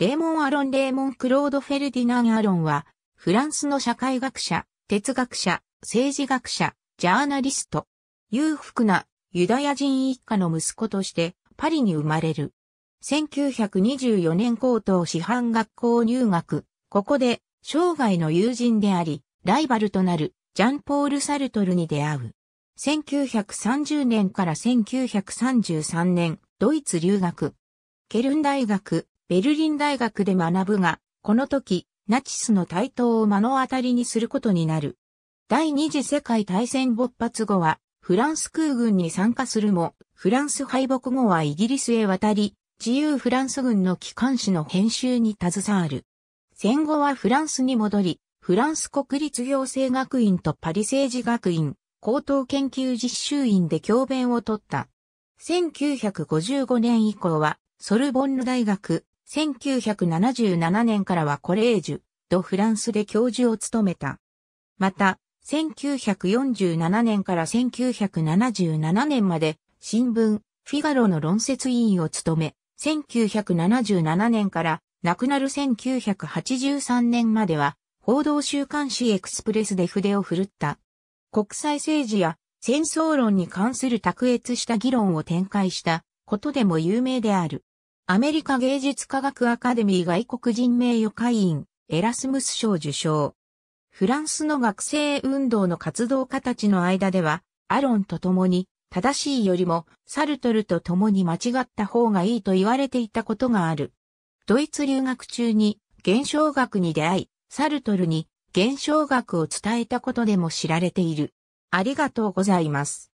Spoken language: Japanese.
レーモン・アロン・レーモン・クロード・フェルディナン・アロンは、フランスの社会学者、哲学者、政治学者、ジャーナリスト、裕福なユダヤ人一家の息子としてパリに生まれる。1924年高等師範学校入学。ここで生涯の友人であり、ライバルとなるジャンポール・サルトルに出会う。1930年から1933年、ドイツ留学。ケルン大学、ベルリン大学で学ぶが、この時、ナチスの台頭を目の当たりにすることになる。第二次世界大戦勃発後は、フランス空軍に参加するも、フランス敗北後はイギリスへ渡り、自由フランス軍の機関誌の編集に携わる。戦後はフランスに戻り、フランス国立行政学院とパリ政治学院、高等研究実習院で教鞭を取った。1955年以降は、ソルボンヌ大学、1977年からはコレージュ・ド・フランスで教授を務めた。また、1947年から1977年まで新聞、フィガロの論説委員を務め、1977年から亡くなる1983年までは、報道週刊誌エクスプレスで筆を振るった。国際政治や戦争論に関する卓越した議論を展開したことでも有名である。アメリカ芸術科学アカデミー外国人名誉会員、エラスムス賞受賞。フランスの学生運動の活動家たちの間では、アロンと共に、正しいよりも、サルトルと共に間違った方がいいと言われていたことがある。ドイツ留学中に、現象学に出会い、サルトルに、現象学を伝えたことでも知られている。ありがとうございます。